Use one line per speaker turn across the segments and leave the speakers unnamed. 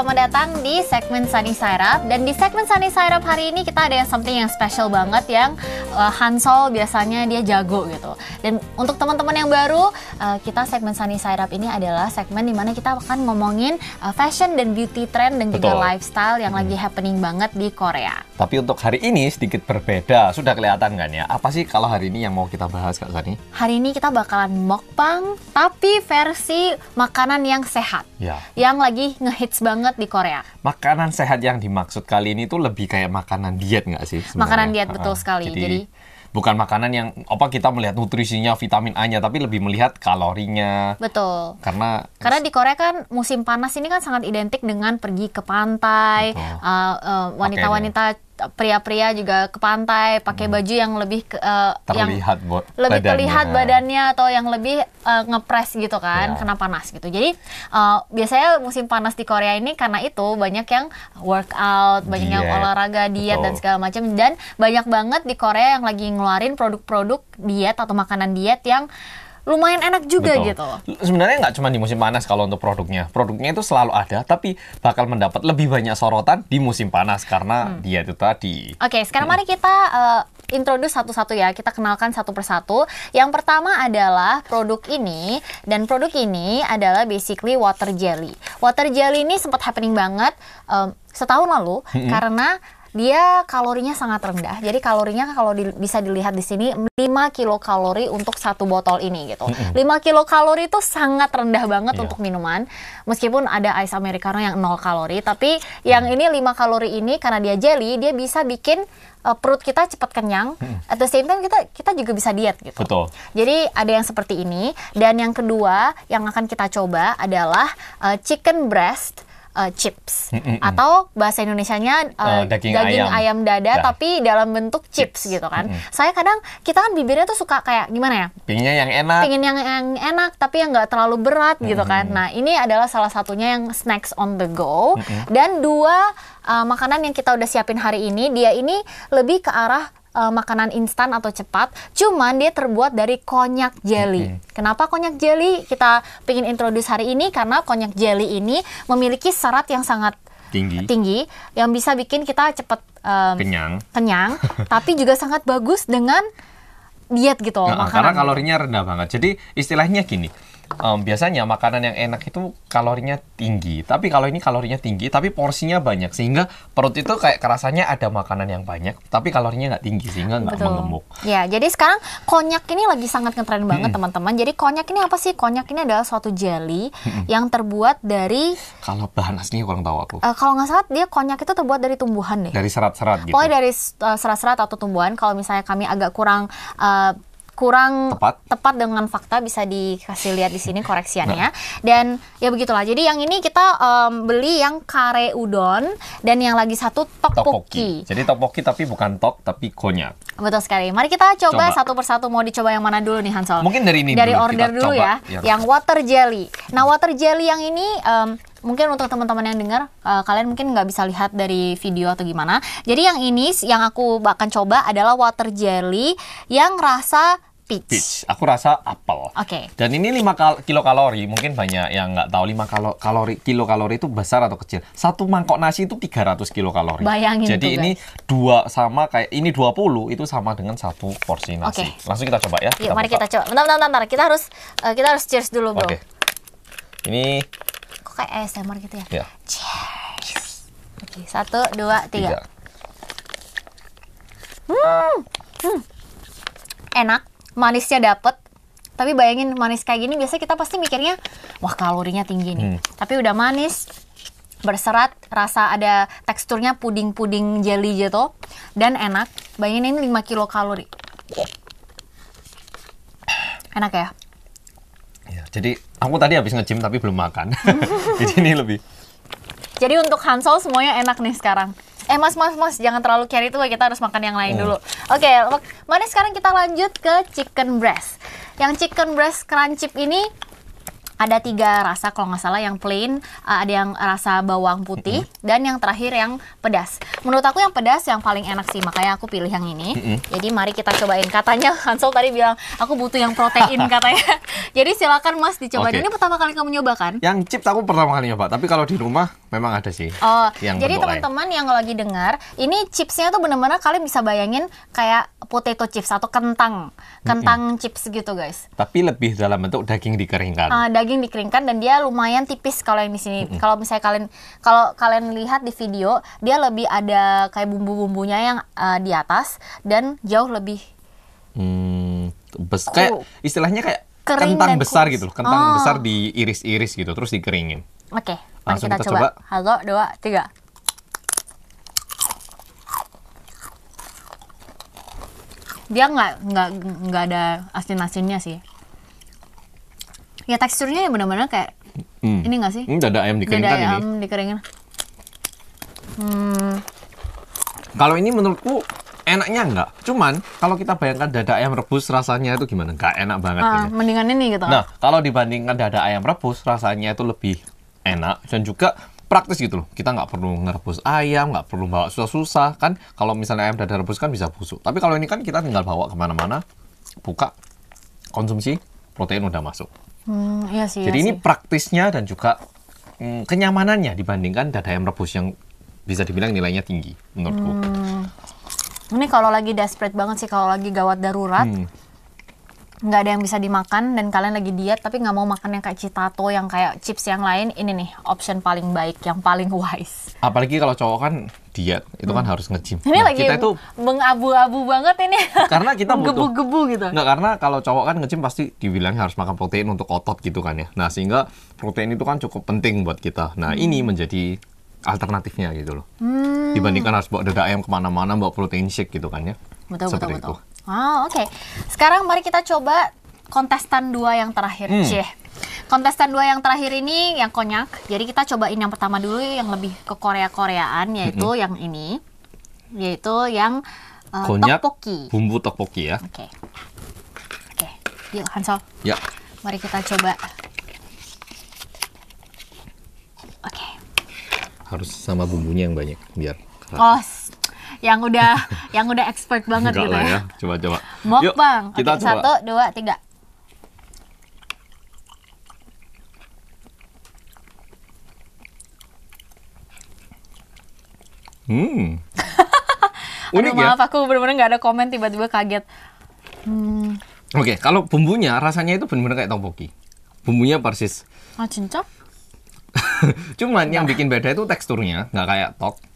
selamat datang di segmen Sunny Syrup Dan di segmen Sunny Syrup hari ini kita ada yang something yang special banget Yang uh, eh, Hansol biasanya dia jago gitu Dan untuk teman-teman yang baru, uh, kita segmen Sunny Syrup ini adalah segmen di mana kita akan ngomongin uh, fashion dan beauty trend Dan Betul. juga lifestyle yang hmm. lagi happening banget di Korea
tapi untuk hari ini sedikit berbeda. Sudah kelihatan kan ya? Apa sih kalau hari ini yang mau kita bahas Kak Sani?
Hari ini kita bakalan mukbang tapi versi makanan yang sehat. Ya. Yang lagi ngehits banget di Korea.
Makanan sehat yang dimaksud kali ini tuh lebih kayak makanan diet nggak sih sebenarnya? Makanan diet betul uh betul sekali. Jadi, Jadi bukan makanan yang apa kita melihat nutrisinya, vitamin A-nya, tapi lebih melihat kalorinya.
Betul. Karena karena di Korea kan musim panas ini kan sangat identik dengan pergi ke pantai, uh, uh, wanita-wanita pria-pria juga ke pantai pakai hmm. baju yang lebih ke, uh, terlihat
yang bo- lebih badannya. terlihat ya. badannya
atau yang lebih uh, eh, ngepres gitu kan yeah. kena panas gitu jadi uh, biasanya musim panas di Korea ini karena itu banyak yang workout banyak diet. yang olahraga diet Betul. dan segala macam dan banyak banget di Korea yang lagi ngeluarin produk-produk diet atau makanan diet yang lumayan enak juga Betul. gitu
Sebenarnya nggak cuma di musim panas kalau untuk produknya. Produknya itu selalu ada, tapi bakal mendapat lebih banyak sorotan di musim panas karena hmm. dia itu tadi.
Oke, okay, sekarang hmm. mari kita uh, introduce satu-satu ya. Kita kenalkan satu persatu. Yang pertama adalah produk ini dan produk ini adalah basically water jelly. Water jelly ini sempat happening banget um, setahun lalu hmm. karena dia kalorinya sangat rendah. Jadi kalorinya kalau di, bisa dilihat di sini 5 kilokalori untuk satu botol ini gitu. Mm -hmm. 5 kilokalori itu sangat rendah banget yeah. untuk minuman. Meskipun ada ice americano yang 0 kalori, tapi yang mm. ini 5 kalori ini karena dia jelly, dia bisa bikin uh, perut kita cepat kenyang. Hmm. At the same time kita kita juga bisa diet gitu. Betul. Jadi ada yang seperti ini dan yang kedua yang akan kita coba adalah uh, chicken breast uh, chips mm -mm. atau bahasa Indonesianya uh, uh, daging, daging ayam, ayam dada tapi dalam bentuk chips, chips. gitu kan. Mm -mm. Saya kadang kita kan bibirnya tuh suka kayak gimana ya?
Pinginnya yang enak. Pingin
yang yang enak tapi yang nggak terlalu berat mm -mm. gitu kan. Nah, ini adalah salah satunya yang snacks on the go mm -mm. dan dua uh, makanan yang kita udah siapin hari ini dia ini lebih ke arah uh, makanan instan atau cepat, cuman dia terbuat dari konyak jelly. Okay. Kenapa konyak jelly? Kita ingin introduce hari ini karena konyak jelly ini memiliki serat yang sangat tinggi, tinggi yang bisa bikin kita cepat um, kenyang, kenyang, tapi juga sangat bagus dengan diet gitu. Nah, Karena kalorinya
rendah banget. Jadi istilahnya gini um, biasanya makanan yang enak itu kalorinya tinggi. Tapi kalau ini kalorinya tinggi, tapi porsinya banyak sehingga perut itu kayak kerasanya ada makanan yang banyak, tapi kalorinya nggak tinggi sehingga nggak menggemuk.
Ya, jadi sekarang konyak ini lagi sangat ngetren banget hmm. teman-teman. Jadi konyak ini apa sih? Konyak ini adalah suatu jelly -hmm. yang terbuat dari
kalau bahan aslinya kurang tahu aku.
Uh, kalau nggak salah dia konyak itu terbuat dari tumbuhan deh.
Dari serat-serat gitu. Pokoknya
dari eh, serat-serat uh, atau tumbuhan. Kalau misalnya kami agak kurang uh, kurang tepat, tepat dengan fakta bisa dikasih lihat di sini koreksiannya. Nah. Dan ya begitulah. Jadi yang ini kita um, beli yang kare udon dan yang lagi satu tteokbokki. Jadi
tteokbokki tapi bukan tok tapi konya
Betul sekali. Mari kita coba, coba. satu persatu mau dicoba yang mana dulu nih Hansol? Mungkin dari ini dari dulu order dulu coba. ya. Iya. Yang water jelly. Nah, water jelly yang ini um, mungkin untuk teman-teman yang dengar uh, kalian mungkin nggak bisa lihat dari video atau gimana jadi yang ini yang aku akan coba adalah water jelly yang rasa peach.
Peach. Aku rasa apel. Oke. Okay. Dan ini 5 kal kilo kalori. Mungkin banyak yang nggak tahu 5 kalo kalori kilo kalori itu besar atau kecil. Satu mangkok nasi itu 300 kilo kalori.
Bayangin Jadi ini
guys. dua sama kayak ini 20 itu sama dengan satu porsi nasi. Okay. Langsung kita coba ya. Yuk, kita mari buka. kita
coba. Bentar, bentar, bentar. Kita harus uh, kita harus cheers dulu, Bro. Oke.
Okay. Ini
kok kayak ASMR gitu ya? Yeah.
Cheers.
Oke, satu, dua, tiga. tiga. Hmm. hmm. Enak manisnya dapet tapi bayangin manis kayak gini biasanya kita pasti mikirnya wah kalorinya tinggi nih hmm. tapi udah manis berserat rasa ada teksturnya puding-puding jelly gitu dan enak bayangin ini 5 kilo kalori enak ya
ya jadi aku tadi habis nge-gym tapi belum makan jadi ini lebih
jadi untuk Hansol semuanya enak nih sekarang eh mas mas mas jangan terlalu carry tuh kita harus makan yang lain hmm. dulu oke okay, mana sekarang kita lanjut ke chicken breast yang chicken breast crunchy ini ada tiga rasa kalau nggak salah yang plain eh, ada yang rasa bawang putih mm -hmm. dan yang terakhir yang pedas menurut aku yang pedas yang paling enak sih makanya aku pilih yang ini mm -hmm. jadi mari kita cobain katanya Hansel tadi bilang aku butuh yang protein katanya jadi silakan Mas dicoba okay. ini pertama kali kamu nyoba kan
yang chip aku pertama kali nyoba tapi kalau di rumah memang ada sih. Oh, yang jadi teman-teman
yang lagi dengar, ini chipsnya tuh bener-bener kalian bisa bayangin kayak potato chips atau kentang, kentang mm -hmm. chips gitu guys.
Tapi lebih dalam bentuk daging dikeringkan.
Uh, daging dikeringkan dan dia lumayan tipis kalau yang di sini. Mm -hmm. Kalau misalnya kalian kalau kalian lihat di video, dia lebih ada kayak bumbu-bumbunya yang uh, di atas dan jauh lebih.
Hmm, bes kayak istilahnya kayak Kering kentang besar gitu loh, kentang oh. besar diiris-iris gitu, terus dikeringin.
Oke. Okay. Mari kita, kita coba. coba. Halo, dua, tiga. Dia nggak nggak nggak ada asin-asinnya sih. Ya teksturnya ya benar-benar kayak hmm. ini nggak sih? Hmm, dada ayam dikeringkan dada ayam ini. dikeringin. Hmm.
Kalau ini menurutku enaknya enggak. Cuman kalau kita bayangkan dada ayam rebus rasanya itu gimana? Enggak enak banget. Uh, ah,
mendingan ini gitu. Nah,
kalau dibandingkan dada ayam rebus rasanya itu lebih enak dan juga praktis gitu loh. Kita nggak perlu ngerebus ayam, nggak perlu bawa susah-susah kan. Kalau misalnya ayam dadar rebus kan bisa busuk. Tapi kalau ini kan kita tinggal bawa kemana-mana, buka, konsumsi, protein udah masuk.
Hmm, iya sih. Jadi iya ini sih.
praktisnya dan juga mm, kenyamanannya dibandingkan dada ayam rebus yang bisa dibilang nilainya tinggi menurutku.
Hmm. Ini kalau lagi desperate banget sih, kalau lagi gawat darurat. Hmm nggak ada yang bisa dimakan dan kalian lagi diet tapi nggak mau makan yang kayak citato yang kayak chips yang lain ini nih option paling baik yang paling wise
apalagi kalau cowok kan diet itu kan hmm. kan harus ngecim ini nah, lagi kita itu
mengabu-abu banget ini karena kita butuh
gebu gitu nggak karena kalau cowok kan ngecim pasti dibilang harus makan protein untuk otot gitu kan ya nah sehingga protein itu kan cukup penting buat kita nah hmm. ini menjadi alternatifnya gitu loh
hmm. dibandingkan
harus bawa dada ayam kemana-mana bawa protein shake gitu kan ya betul Seperti betul betul itu.
Wow, oh, oke. Okay. Sekarang mari kita coba kontestan dua yang terakhir, hmm. Cih. Kontestan dua yang terakhir ini yang konyak. Jadi kita cobain yang pertama dulu yang lebih ke Korea-Koreaan hmm, yaitu -hmm. yang ini. Yaitu yang uh, konyak, tteokbokki.
Bumbu tteokbokki ya. Oke. Okay. Oke.
Okay. Yuk Hansol. Ya. Mari kita coba.
Oke. Okay. Harus sama bumbunya yang banyak biar keras
yang udah yang udah expert banget Enggak gitu lah ya.
ya coba coba. Mukbang. Kita Oke, coba. Satu, dua, tiga. Hmm. Unik Aduh, ya? maaf
aku benar-benar nggak ada komen tiba-tiba kaget. Hmm.
Oke, okay, kalau bumbunya rasanya itu benar-benar kayak tteokbokki. Bumbunya persis. Ah, oh, cincang. Cuman nah. yang bikin beda itu teksturnya, nggak kayak tok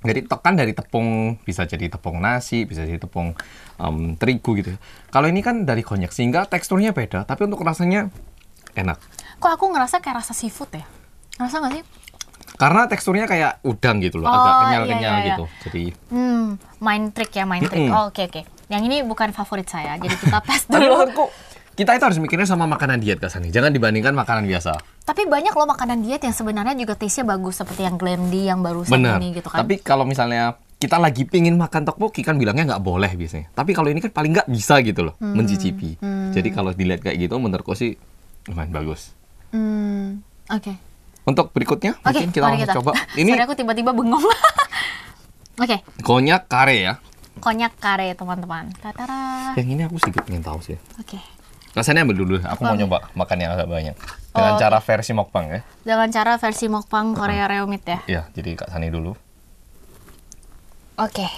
jadi tekan dari tepung bisa jadi tepung nasi, bisa jadi tepung um, terigu gitu. Kalau ini kan dari konyak sehingga teksturnya beda, tapi untuk rasanya enak.
Kok aku ngerasa kayak rasa seafood ya? Ngerasa nggak sih?
Karena teksturnya kayak udang gitu loh, oh, agak iya, kenyal-kenyal iya, iya, iya. gitu. Jadi
hmm, main trick ya, main trick. Oh, oke, mm -hmm. oke. okay, okay. Yang ini bukan favorit saya, jadi kita pas dulu
kita itu harus mikirnya sama makanan diet Kak Sani. Jangan dibandingkan makanan biasa.
Tapi banyak loh makanan diet yang sebenarnya juga taste-nya bagus seperti yang Glendy yang baru ini gitu kan. Tapi
kalau misalnya kita lagi pingin makan tteokbokki kan bilangnya nggak boleh biasanya. Tapi kalau ini kan paling nggak bisa gitu loh hmm. mencicipi. Hmm. Jadi kalau dilihat kayak gitu menurutku sih lumayan bagus.
Hmm. Oke. Okay.
Untuk berikutnya okay, mungkin kita langsung kita. coba. Ini
Sorry aku tiba-tiba bengong. Oke. okay.
Konyak kare ya.
Konyak kare teman-teman. Tatara.
Yang ini aku sedikit pengen tahu sih. Oke. Okay. Rasanya ambil dulu? Aku mau nyoba makan yang agak banyak. Dengan oh, cara versi mukbang ya.
Dengan cara versi mukbang Korea Reumit ya.
Iya, jadi Kak Sani dulu.
Oke. Okay.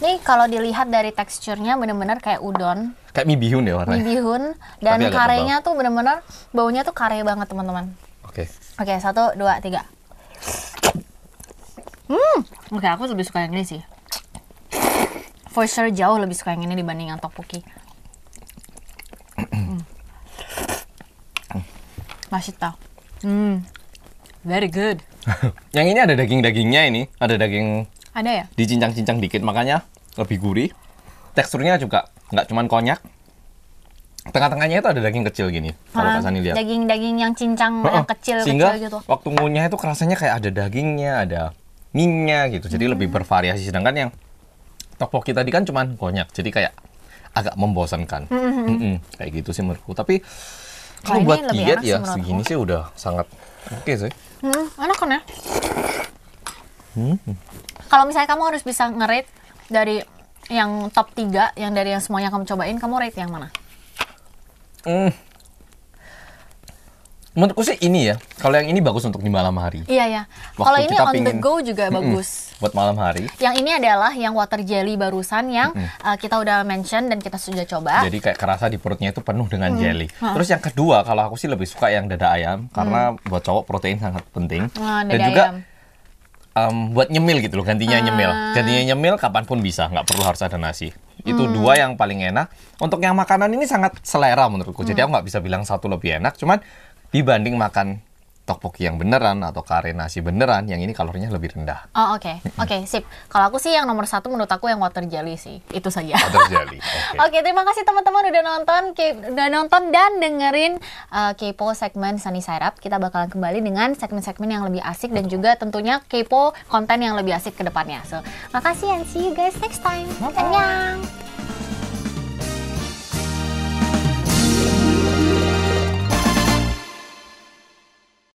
ini kalau dilihat dari teksturnya bener-bener kayak udon.
Kayak mie bihun ya warnanya. Mie
bihun dan karenya tuh bener-bener baunya tuh kare banget teman-teman. Oke. Okay. Oke, okay, satu, dua, tiga. Hmm, oke okay, aku lebih suka yang ini sih. For sure jauh lebih suka yang ini dibanding yang topoki. 맛있다. 음, hmm. very good.
yang ini ada daging-dagingnya ini, ada daging. Ada ya? Dicincang-cincang dikit, makanya lebih gurih. Teksturnya juga nggak cuman konyak. Tengah-tengahnya itu ada daging kecil gini. Kalau Kak Sani lihat.
Daging-daging yang cincang uh-uh. yang kecil Sehingga kecil gitu.
waktu ngunyah itu rasanya kayak ada dagingnya, ada minyak gitu. Jadi hmm. lebih bervariasi. Sedangkan yang topoki tadi kan cuma konyak. Jadi kayak agak membosankan. Mm -hmm. -hmm. hmm. Kayak gitu sih menurutku. Tapi
kalau buat diet ya segini
sih udah sangat oke okay sih.
Hmm, enak kan ya? Hmm. Kalau misalnya kamu harus bisa ngerate dari yang top 3, yang dari yang semuanya kamu cobain, kamu rate yang mana?
Hmm menurutku sih ini ya. Kalau yang ini bagus untuk di malam hari.
Iya ya. Kalau ini on pingin, the go juga mm -mm, bagus.
Buat malam hari.
Yang ini adalah yang water jelly barusan yang Uh, kita udah mention dan kita sudah coba. Jadi
kayak kerasa di perutnya itu penuh dengan mm. jelly. Terus yang kedua kalau aku sih lebih suka yang dada ayam karena mm. buat cowok protein sangat penting. Ah, dada dan juga ayam um, buat nyemil gitu loh gantinya ah. nyemil gantinya nyemil kapanpun bisa nggak perlu harus ada nasi itu hmm. dua yang paling enak untuk yang makanan ini sangat selera menurutku hmm. jadi mm. aku nggak bisa bilang satu lebih enak cuman dibanding makan tteokbokki yang beneran atau kare nasi beneran yang ini kalorinya lebih rendah.
Oh oke okay. oke okay, sip. Kalau aku sih yang nomor satu menurut aku yang water jelly sih itu saja. Water
jelly. Oke okay.
okay, terima kasih teman-teman udah nonton udah nonton dan dengerin uh, eh, kepo segmen Sunny Side Kita bakalan kembali dengan segmen-segmen yang lebih asik Betul. dan juga tentunya kepo konten yang lebih asik ke depannya. So makasih and see you guys next time. Bye -bye.